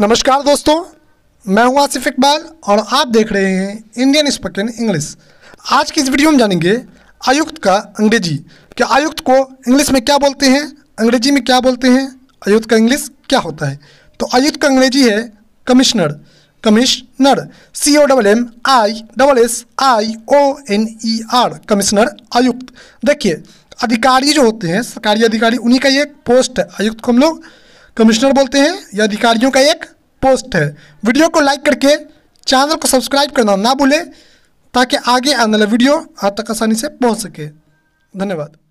नमस्कार दोस्तों मैं हूं आसिफ इकबाल और आप देख रहे हैं इंडियन स्पोकन इंग्लिश आज की इस वीडियो में जानेंगे आयुक्त का अंग्रेजी कि आयुक्त को इंग्लिश में क्या बोलते हैं अंग्रेजी में क्या बोलते हैं आयुक्त का इंग्लिश क्या होता है तो आयुक्त का अंग्रेजी है commissioner commissioner C O double M I double S I O N E R commissioner आयुक्त देखिए अधिकारी जो होते हैं सरकारी अधिकारी उन्हीं का ये पोस्ट है आयुक्त को हम लोग कमिश्नर बोलते हैं या अधिकारियों का एक पोस्ट है वीडियो को लाइक करके चैनल को सब्सक्राइब करना ना भूलें ताकि आगे आने वाला वीडियो आप तक आसानी से पहुंच सके धन्यवाद